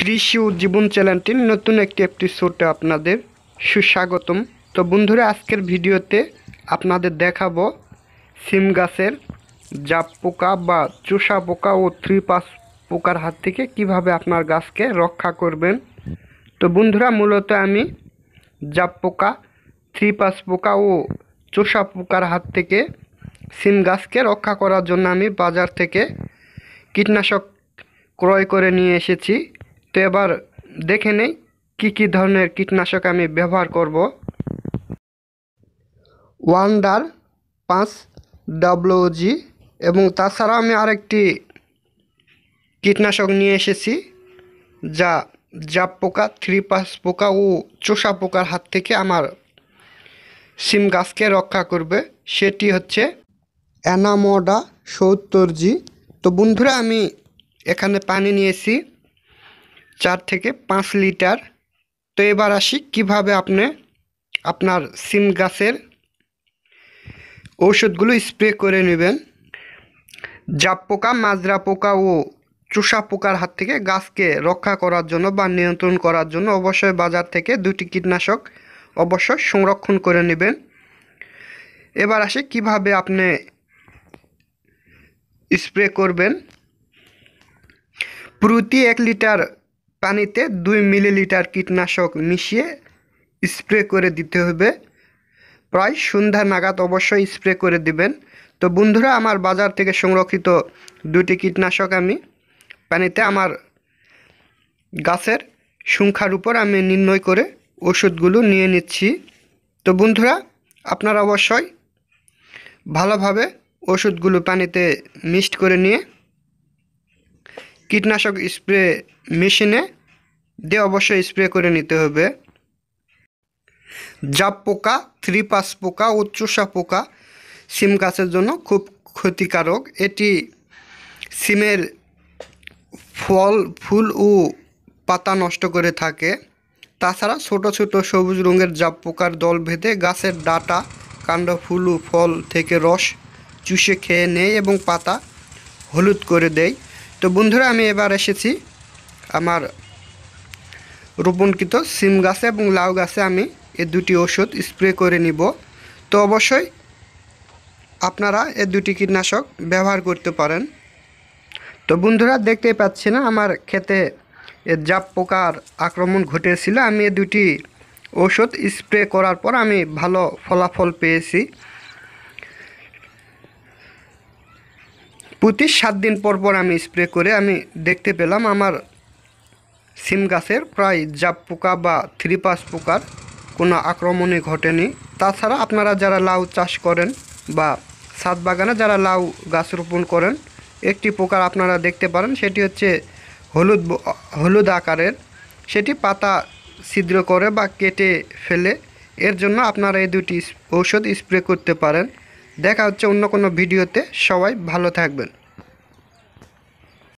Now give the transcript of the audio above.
কৃষি উজ্জীবন চ্যানেলটির নতুন একটি এপিসোডে আপনাদের সুস্বাগতম তো বন্ধুরা আজকের ভিডিওতে আপনাদের দেখাবো সিম গাছের জাপ পোকা বা চোষা পোকা ও থ্রি পাস পোকার হাত থেকে কিভাবে আপনার গাছকে রক্ষা করবেন তো বন্ধুরা মূলত আমি জাপ পোকা থ্রি পাস পোকা ও চোষা পোকার হাত থেকে সিম গাছকে রক্ষা করার জন্য আমি বাজার থেকে কীটনাশক ক্রয় করে নিয়ে এসেছি তো এবার দেখে নেই কী কী ধরনের কীটনাশক আমি ব্যবহার করব ওয়ান্ডার পাঁচ ডাব্লুজি এবং তাছাড়া আমি আরেকটি কীটনাশক নিয়ে এসেছি যা জাপ পোকা থ্রি পাস পোকা ও চোষা পোকার হাত থেকে আমার সিম গাছকে রক্ষা করবে সেটি হচ্ছে অ্যানামোডা সত্তর জি তো বন্ধুরা আমি এখানে পানি নিয়েছি চার থেকে পাঁচ লিটার তো এবার আসি কীভাবে আপনি আপনার সিম গাছের ঔষধগুলো স্প্রে করে নেবেন জাপ পোকা মাজরা পোকা ও চুষা পোকার হাত থেকে গাছকে রক্ষা করার জন্য বা নিয়ন্ত্রণ করার জন্য অবশ্যই বাজার থেকে দুটি কীটনাশক অবশ্যই সংরক্ষণ করে নেবেন এবার আসে কিভাবে আপনি স্প্রে করবেন প্রতি এক লিটার পানিতে দুই মিলিলিটার কীটনাশক মিশিয়ে স্প্রে করে দিতে হবে প্রায় সন্ধ্যা নাগাদ অবশ্যই স্প্রে করে দিবেন তো বন্ধুরা আমার বাজার থেকে সংরক্ষিত দুটি কীটনাশক আমি পানিতে আমার গাছের সংখ্যার উপর আমি নির্ণয় করে ওষুধগুলো নিয়ে নিচ্ছি তো বন্ধুরা আপনারা অবশ্যই ভালোভাবে ওষুধগুলো পানিতে মিক্সড করে নিয়ে কীটনাশক স্প্রে মেশিনে দিয়ে অবশ্যই স্প্রে করে নিতে হবে জাপ পোকা থ্রি পাস পোকা উচ্চসা পোকা সিম গাছের জন্য খুব ক্ষতিকারক এটি সিমের ফল ফুল ও পাতা নষ্ট করে থাকে তাছাড়া ছোট ছোট সবুজ রঙের জাপ পোকার দল ভেদে গাছের ডাটা কাণ্ড ফুল ও ফল থেকে রস চুষে খেয়ে নেয় এবং পাতা হলুদ করে দেয় তো বন্ধুরা আমি এবার এসেছি আমার রোপণকৃত সিম গাছে এবং লাউ গাছে আমি এ দুটি ওষুধ স্প্রে করে নিব তো অবশ্যই আপনারা এ দুটি কীটনাশক ব্যবহার করতে পারেন তো বন্ধুরা দেখতে পাচ্ছি না আমার ক্ষেতে এ জাপ পোকার আক্রমণ ঘটেছিল আমি এ দুটি ওষুধ স্প্রে করার পর আমি ভালো ফলাফল পেয়েছি প্রতি সাত দিন পর পর আমি স্প্রে করে আমি দেখতে পেলাম আমার সিম গাছের প্রায় জাপ পোকা বা থ্রিপাস পোকার কোনো আক্রমণে ঘটেনি তাছাড়া আপনারা যারা লাউ চাষ করেন বা ছাদ বাগানে যারা লাউ গাছ রোপণ করেন একটি পোকার আপনারা দেখতে পারেন সেটি হচ্ছে হলুদ হলুদ আকারের সেটি পাতা ছিদ্র করে বা কেটে ফেলে এর জন্য আপনারা এই দুটি ঔষধ স্প্রে করতে পারেন দেখা হচ্ছে অন্য কোনো ভিডিওতে সবাই ভালো থাকবেন